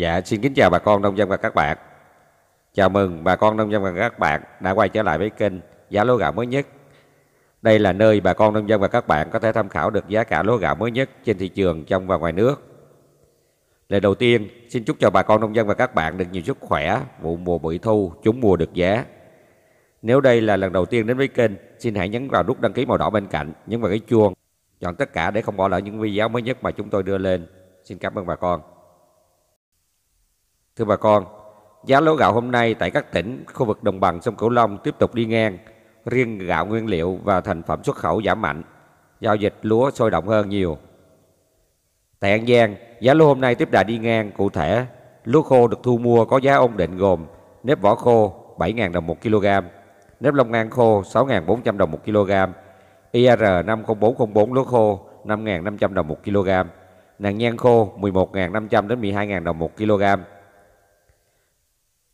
Dạ xin kính chào bà con nông dân và các bạn Chào mừng bà con nông dân và các bạn đã quay trở lại với kênh giá lúa gạo mới nhất Đây là nơi bà con nông dân và các bạn có thể tham khảo được giá cả lúa gạo mới nhất trên thị trường trong và ngoài nước Lời đầu tiên xin chúc cho bà con nông dân và các bạn được nhiều sức khỏe, vụ mùa bội thu, chúng mùa được giá Nếu đây là lần đầu tiên đến với kênh xin hãy nhấn vào nút đăng ký màu đỏ bên cạnh, nhấn vào cái chuông Chọn tất cả để không bỏ lỡ những video mới nhất mà chúng tôi đưa lên Xin cảm ơn bà con Thưa bà con, giá lúa gạo hôm nay tại các tỉnh khu vực đồng bằng sông Cửu Long tiếp tục đi ngang, riêng gạo nguyên liệu và thành phẩm xuất khẩu giảm mạnh, giao dịch lúa sôi động hơn nhiều. Tại An Giang, giá lúa hôm nay tiếp đà đi ngang, cụ thể lúa khô được thu mua có giá ổn định gồm nếp vỏ khô 7.000 đồng 1 kg, nếp long ngang khô 6.400 đồng 1 kg, IR 50404 lúa khô 5.500 đồng 1 kg, nàng nhan khô 11.500 đến 12.000 đồng 1 kg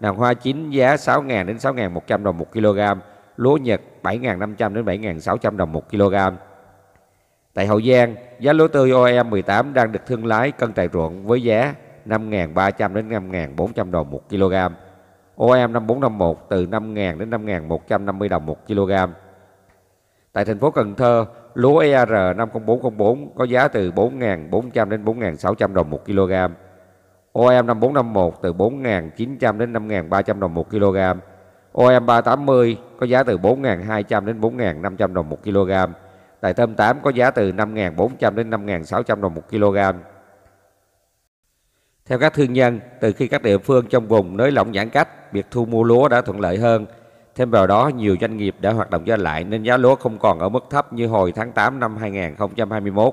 nàng hoa chín giá 6.000 đến 6.100 đồng 1 kg, lúa Nhật 7.500 đến 7.600 đồng 1 kg. Tại Hậu Giang, giá lúa tươi OEM 18 đang được thương lái cân tại ruộng với giá 5.300 đến 5.400 đồng 1 kg. OM e 5451 từ 5.000 đến 5.150 đồng 1 kg. Tại thành phố Cần Thơ, lúa ER 50404 có giá từ 4.400 đến 4.600 đồng 1 kg. OM 5451 từ 4.900 đến 5.300 đồng 1 kg. OM 380 có giá từ 4.200 đến 4.500 đồng 1 kg. Tài thơm 8 có giá từ 5.400 đến 5.600 đồng 1 kg. Theo các thương nhân, từ khi các địa phương trong vùng nới lỏng giãn cách, việc thu mua lúa đã thuận lợi hơn. Thêm vào đó, nhiều doanh nghiệp đã hoạt động trở lại nên giá lúa không còn ở mức thấp như hồi tháng 8 năm 2021.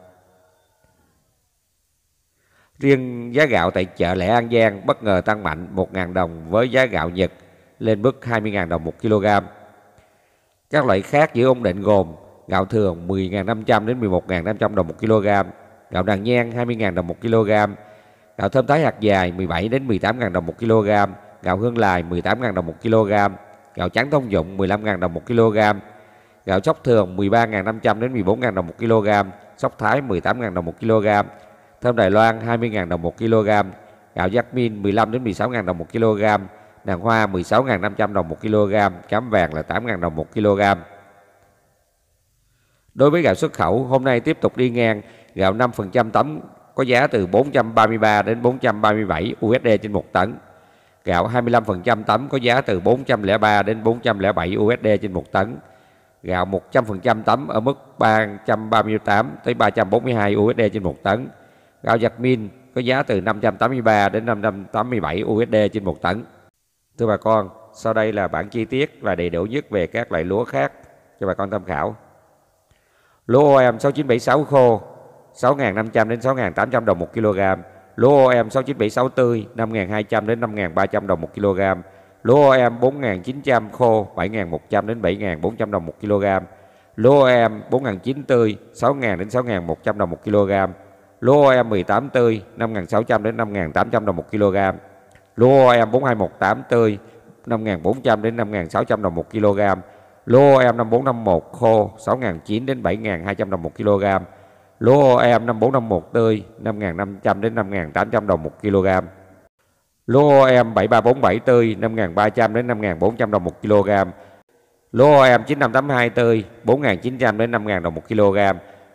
Riêng giá gạo tại chợ lẻ An Giang bất ngờ tăng mạnh 1.000 đồng với giá gạo Nhật lên mức 20.000 đồng 1 kg. Các loại khác giữ ổn định gồm gạo thường 10.500 đến 11.500 đồng 1 kg, gạo nàng nhan 20.000 đồng 1 kg, gạo thơm thái hạt dài 17 đến 18.000 đồng 1 kg, gạo hương lài 18.000 đồng 1 kg, gạo trắng thông dụng 15.000 đồng 1 kg, gạo sóc thường 13.500 đến 14.000 đồng 1 kg, sóc thái 18.000 đồng 1 kg, thơm Đài Loan 20.000 đồng 1 kg, gạo jasmine 15 đến 16.000 đồng 1 kg, nàng hoa 16.500 đồng 1 kg, cám vàng là 8.000 đồng 1 kg. Đối với gạo xuất khẩu, hôm nay tiếp tục đi ngang, gạo 5% tấm có giá từ 433 đến 437 USD trên 1 tấn. Gạo 25% tấm có giá từ 403 đến 407 USD trên 1 tấn. Gạo 100% tấm ở mức 338 tới 342 USD trên 1 tấn Gạo giặt min có giá từ 583 đến 587 USD trên một tấn. Thưa bà con, sau đây là bản chi tiết và đầy đủ nhất về các loại lúa khác cho bà con tham khảo. Lúa OM 6976 khô 6.500 đến 6.800 đồng 1 kg. Lúa OM 6976 tươi 5.200 đến 5.300 đồng 1 kg. Lúa OM 4.900 khô 7.100 đến 7.400 đồng 1 kg. Lúa OM 4.900 tươi 6.000 đến 6.100 đồng 1 kg lúa OM e 18 tươi 5.600 đến 5.800 đồng 1 kg, lúa OM e 4218 tươi 5.400 đến 5.600 đồng 1 kg, lúa OM e 5451 khô 6.900 đến 7.200 đồng 1 kg, lúa OM 5451 tươi 5.500 đến 5.800 đồng 1 kg. Lúa OM 7347 tươi 5.300 đến 5.400 đồng 1 kg. Lúa OM 9582 tươi 4.900 đến 5.000 đồng 1 kg.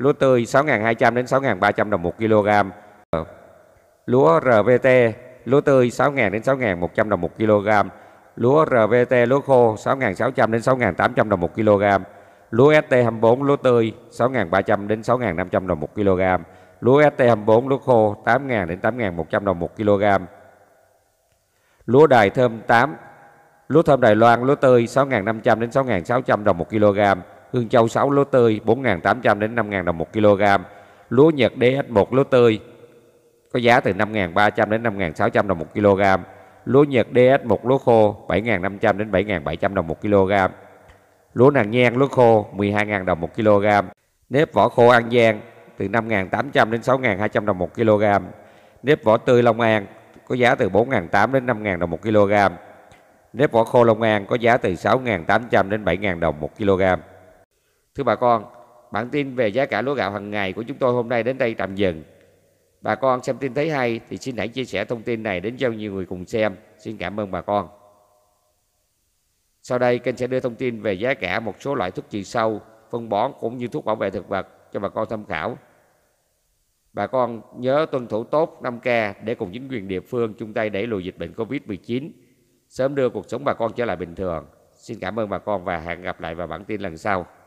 lúa tươi 6.200 đến 6.300 đồng 1 kg, lúa RVT, lúa tươi 6.000 đến 6.100 đồng 1 kg, lúa RVT lúa khô 6.600 đến 6.800 đồng 1 kg, lúa ST24 lúa tươi 6.300 đến 6.500 đồng 1 kg, lúa ST24 lúa khô 8.000 đến 8.100 đồng 1 kg. Lúa đài thơm 8, lúa thơm Đài Loan lúa tươi 6.500 đến 6.600 đồng 1 kg, Hương Châu 6 lúa tươi 4.800 đến 5.000 đồng 1 kg. Lúa Nhật DH1 lúa tươi có giá từ 5.300 đến 5.600 đồng 1 kg. Lúa Nhật DS1 lúa khô 7.500 đến 7.700 đồng 1 kg. Lúa nàng nhang lúa khô 12.000 đồng 1 kg. Nếp vỏ khô An Giang từ 5.800 đến 6.200 đồng 1 kg. Nếp vỏ tươi Long An có giá từ 4.800 đến 5.000 đồng 1 kg. Nếp vỏ khô Long An có giá từ 6.800 đến 7.000 đồng 1 kg. Thưa bà con, bản tin về giá cả lúa gạo hàng ngày của chúng tôi hôm nay đến đây tạm dừng. Bà con xem tin thấy hay thì xin hãy chia sẻ thông tin này đến cho nhiều người cùng xem. Xin cảm ơn bà con. Sau đây kênh sẽ đưa thông tin về giá cả một số loại thuốc trừ sâu, phân bón cũng như thuốc bảo vệ thực vật cho bà con tham khảo. Bà con nhớ tuân thủ tốt 5K để cùng chính quyền địa phương chung tay đẩy lùi dịch bệnh Covid-19, sớm đưa cuộc sống bà con trở lại bình thường. Xin cảm ơn bà con và hẹn gặp lại vào bản tin lần sau.